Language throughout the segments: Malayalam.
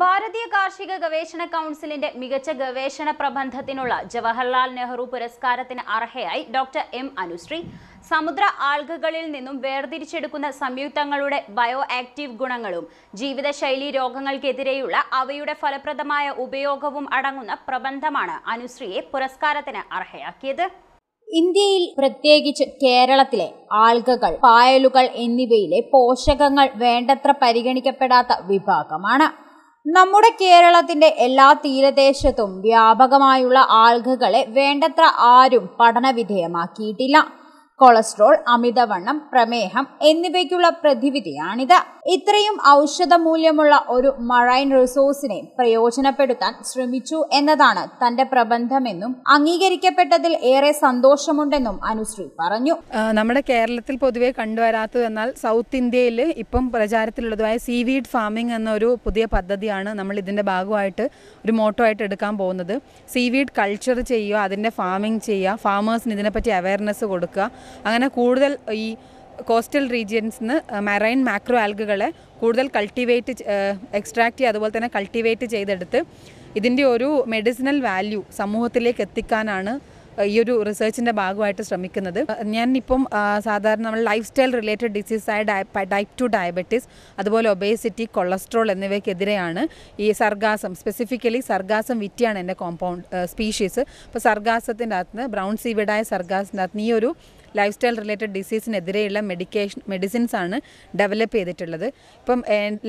ഭാരതീയ കാർഷിക ഗവേഷണ കൗൺസിലിന്റെ മികച്ച ഗവേഷണ പ്രബന്ധത്തിനുള്ള ജവഹർലാൽ നെഹ്റു പുരസ്കാരത്തിന് അർഹയായി ഡോക്ടർ എം അനുശ്രീ സമുദ്ര ആൽഗകളിൽ നിന്നും വേർതിരിച്ചെടുക്കുന്ന സംയുക്തങ്ങളുടെ ബയോ ആക്റ്റീവ് ഗുണങ്ങളും ജീവിതശൈലി രോഗങ്ങൾക്കെതിരെയുള്ള അവയുടെ ഫലപ്രദമായ ഉപയോഗവും അടങ്ങുന്ന പ്രബന്ധമാണ് അനുശ്രീയെ പുരസ്കാരത്തിന് അർഹയാക്കിയത് ഇന്ത്യയിൽ പ്രത്യേകിച്ച് കേരളത്തിലെ ആൽഗകൾ പായലുകൾ എന്നിവയിലെ പോഷകങ്ങൾ വേണ്ടത്ര പരിഗണിക്കപ്പെടാത്ത വിഭാഗമാണ് നമ്മുടെ കേരളത്തിന്റെ എല്ലാ തീരദേശത്തും വ്യാപകമായുള്ള ആൽഗകളെ വേണ്ടത്ര ആരും പഠനവിധേയമാക്കിയിട്ടില്ല കൊളസ്ട്രോൾ അമിതവണ്ണം പ്രമേഹം എന്നിവയ്ക്കുള്ള പ്രതിവിധിയാണിത് ഇത്രയും ഔഷധ മൂല്യമുള്ള ഒരു മറൈൻ റിസോഴ്സിനെ പ്രയോജനപ്പെടുത്താൻ ശ്രമിച്ചു എന്നതാണ് തന്റെ പ്രബന്ധമെന്നും അംഗീകരിക്കപ്പെട്ടതിൽ ഏറെ സന്തോഷമുണ്ടെന്നും അനുശ്രീ പറഞ്ഞു നമ്മുടെ കേരളത്തിൽ പൊതുവെ കണ്ടുവരാത്തത് എന്നാൽ സൗത്ത് ഇന്ത്യയിൽ ഇപ്പം പ്രചാരത്തിലുള്ളതുമായ സീവീഡ് ഫാമിംഗ് എന്നൊരു പുതിയ പദ്ധതിയാണ് നമ്മൾ ഇതിന്റെ ഭാഗമായിട്ട് ഒരു മോട്ടോ ആയിട്ട് എടുക്കാൻ പോകുന്നത് സീവീഡ് കൾച്ചർ ചെയ്യുക അതിന്റെ ഫാമിംഗ് ചെയ്യുക ഫാമേഴ്സിന് ഇതിനെപ്പറ്റി അവയർനെസ് കൊടുക്കുക അങ്ങനെ കൂടുതൽ ഈ കോസ്റ്റൽ റീജിയൻസ് നിന്ന് മറൈൻ മാക്രോ ആൽഗുകളെ കൂടുതൽ കൾട്ടിവേറ്റ് എക്സ്ട്രാക്ട് ചെയ്യുക അതുപോലെ തന്നെ കൾട്ടിവേറ്റ് ചെയ്തെടുത്ത് ഇതിൻ്റെ ഒരു മെഡിസിനൽ വാല്യൂ സമൂഹത്തിലേക്ക് എത്തിക്കാനാണ് ഈ ഒരു റിസർച്ചിൻ്റെ ഭാഗമായിട്ട് ശ്രമിക്കുന്നത് ഞാനിപ്പം സാധാരണ നമ്മൾ ലൈഫ് സ്റ്റൈൽ റിലേറ്റഡ് ഡിസീസായ ടൈപ്പ് ടു ഡയബറ്റീസ് അതുപോലെ ഒബേസിറ്റി കൊളസ്ട്രോൾ എന്നിവയ്ക്കെതിരെയാണ് ഈ സർഗാസം സ്പെസിഫിക്കലി സർഗാസം വിറ്റിയാണ് എൻ്റെ കോമ്പൗണ്ട് സ്പീഷീസ് അപ്പോൾ സർഗാസത്തിൻ്റെ അകത്ത് ബ്രൗൺ സീവിഡായ സർഗാസിൻ്റെ അകത്ത് ഈ ഒരു ലൈഫ് സ്റ്റൈൽ റിലേറ്റഡ് ഡിസീസിനെതിരെയുള്ള മെഡിക്കേഷൻ മെഡിസിൻസ് ആണ് ഡെവലപ്പ് ചെയ്തിട്ടുള്ളത് ഇപ്പം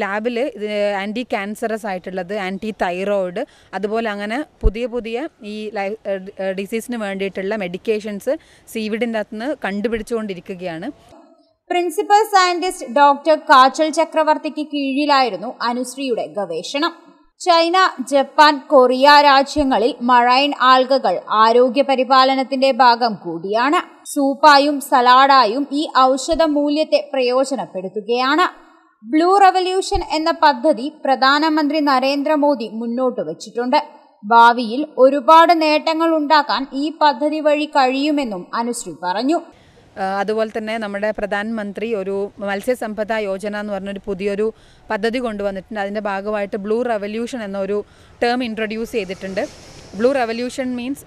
ലാബിൽ ഇത് ആൻറ്റി ക്യാൻസറസ് ആയിട്ടുള്ളത് ആൻറ്റി തൈറോയിഡ് അതുപോലെ അങ്ങനെ പുതിയ പുതിയ ഈ ലൈഫ് ഡിസീസിന് വേണ്ടിയിട്ടുള്ള മെഡിക്കേഷൻസ് സീവിഡിൻ്റെ നിന്ന് കണ്ടുപിടിച്ചുകൊണ്ടിരിക്കുകയാണ് പ്രിൻസിപ്പൽ സയന്റിസ്റ്റ് ഡോക്ടർ കാച്ചൽ ചക്രവർത്തിക്ക് കീഴിലായിരുന്നു അനുശ്രീയുടെ ഗവേഷണം ചൈന ജപ്പാൻ കൊറിയ രാജ്യങ്ങളിൽ മറൈൻ ആൽഗകൾ ആരോഗ്യ പരിപാലനത്തിന്റെ ഭാഗം കൂടിയാണ് സൂപ്പായും സലാഡായും ഈ ഔഷധ മൂല്യത്തെ പ്രയോജനപ്പെടുത്തുകയാണ് ബ്ലൂ റവല്യൂഷൻ എന്ന പദ്ധതി പ്രധാനമന്ത്രി നരേന്ദ്രമോദി മുന്നോട്ട് വച്ചിട്ടുണ്ട് ഭാവിയിൽ ഒരുപാട് നേട്ടങ്ങൾ ഉണ്ടാക്കാൻ ഈ പദ്ധതി വഴി കഴിയുമെന്നും അനുശ്രീ പറഞ്ഞു അതുപോലെ തന്നെ നമ്മുടെ പ്രധാനമന്ത്രി ഒരു മത്സ്യസമ്പദ യോജന എന്ന് പറഞ്ഞൊരു പുതിയൊരു പദ്ധതി കൊണ്ടുവന്നിട്ടുണ്ട് അതിൻ്റെ ഭാഗമായിട്ട് ബ്ലൂ റെവല്യൂഷൻ എന്നൊരു ടേം ഇൻട്രൊഡ്യൂസ് ചെയ്തിട്ടുണ്ട് blue revolution means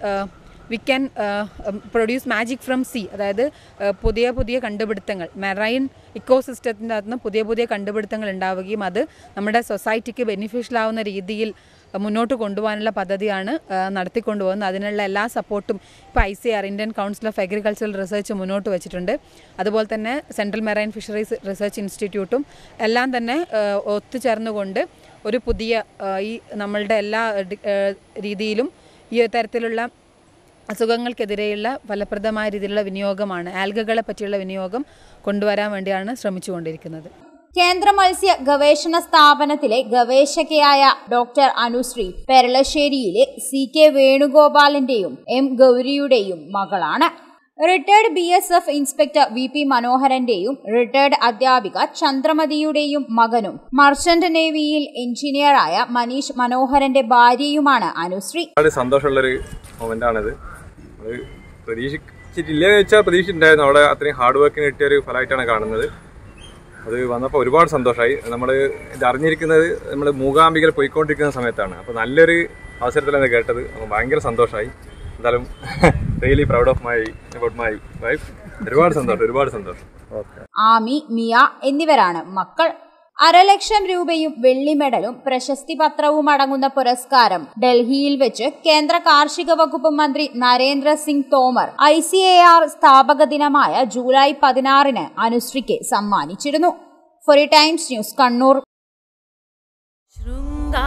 we can produce magic from sea അതായത് uh, പുതിയ പുതിയ കണ്ടുപിടുത്തങ്ങൾ മെറൈൻ ഇക്കോസിസ്റ്റത്തിൻ്റെ അകത്തുനിന്ന് പുതിയ പുതിയ കണ്ടുപിടുത്തങ്ങൾ ഉണ്ടാവുകയും അത് നമ്മുടെ സൊസൈറ്റിക്ക് ബെനിഫിഷ്യൽ ആവുന്ന രീതിയിൽ uh, മുന്നോട്ട് കൊണ്ടുപോകാനുള്ള പദ്ധതിയാണ് uh, നടത്തിക്കൊണ്ടുപോകുന്നത് അതിനുള്ള എല്ലാ സപ്പോർട്ടും ഇപ്പോൾ I C R Indian council of agricultural research മുന്നോട്ട് വെച്ചിട്ടുണ്ട് അതുപോലെ തന്നെ സെൻട്രൽ മെറൈൻ ഫിഷറീസ് റിസർച്ച് ഇൻസ്റ്റിറ്റ്യൂട്ടും എല്ലാം തന്നെ ഒത്തുചേർന്നുകൊണ്ട് ഒരു പുതിയ ഈ നമ്മളുടെ എല്ലാ രീതിയിലും ഈ തരത്തിലുള്ള അസുഖങ്ങൾക്കെതിരെയുള്ള ഫലപ്രദമായ രീതിയിലുള്ള വിനിയോഗമാണ് ആൽഗകളെ പറ്റിയുള്ള വിനിയോഗം കൊണ്ടുവരാൻ വേണ്ടിയാണ് ശ്രമിച്ചുകൊണ്ടിരിക്കുന്നത് കേന്ദ്ര മത്സ്യ ഗവേഷണ സ്ഥാപനത്തിലെ ഗവേഷകയായ ഡോക്ടർ അനുശ്രീ പെരളശ്ശേരിയിലെ സി കെ വേണുഗോപാലിന്റെയും എം ഗൗരിയുടെയും മകളാണ് retired B S F inspector V P മനോഹരന്റെയും റിട്ടയർഡ് അധ്യാപിക ചന്ദ്രമതിയുടെയും മകനും മർച്ചന്റ് നേവിയിൽ എഞ്ചിനീയറായ മനീഷ് മനോഹരന്റെ ഭാര്യയുമാണ് അനുശ്രീ സന്തോഷമുള്ള ഒരു മൊമെന്റ് ആണിത് നമ്മൾ പ്രതീക്ഷിച്ചിട്ടില്ല എന്ന് വെച്ചാൽ പ്രതീക്ഷിച്ചിട്ടുണ്ടായിരുന്നു അവിടെ അത്രയും ഹാർഡ് വർക്കിന് കിട്ടിയ ഒരു ഫലമായിട്ടാണ് കാണുന്നത് അത് വന്നപ്പോൾ ഒരുപാട് സന്തോഷമായി നമ്മൾ ഇത് അറിഞ്ഞിരിക്കുന്നത് നമ്മൾ മൂകാംബികൾ പോയിക്കൊണ്ടിരിക്കുന്ന സമയത്താണ് അപ്പോൾ നല്ലൊരു അവസരത്തിലാണ് കേട്ടത് അപ്പോൾ ഭയങ്കര സന്തോഷമായി എന്തായാലും really proud of my about my wife ഒരുപാട് സന്തോഷം ഒരുപാട് സന്തോഷം ആമി മിയ എന്നിവരാണ് മക്കൾ അരലക്ഷം രൂപയും വെള്ളി മെഡലും പ്രശസ്തി പത്രവും അടങ്ങുന്ന പുരസ്കാരം ഡൽഹിയിൽ വെച്ച് കേന്ദ്ര കാർഷിക വകുപ്പ് മന്ത്രി Narendra Singh Tomar I C A R സ്ഥാപക ദിനമായ ജൂലൈ പതിനാറിന് അനുശ്രീക്ക് സമ്മാനിച്ചിരുന്നു ഫൊറി ടൈംസ് ന്യൂസ് കണ്ണൂർ ശൃംഗാ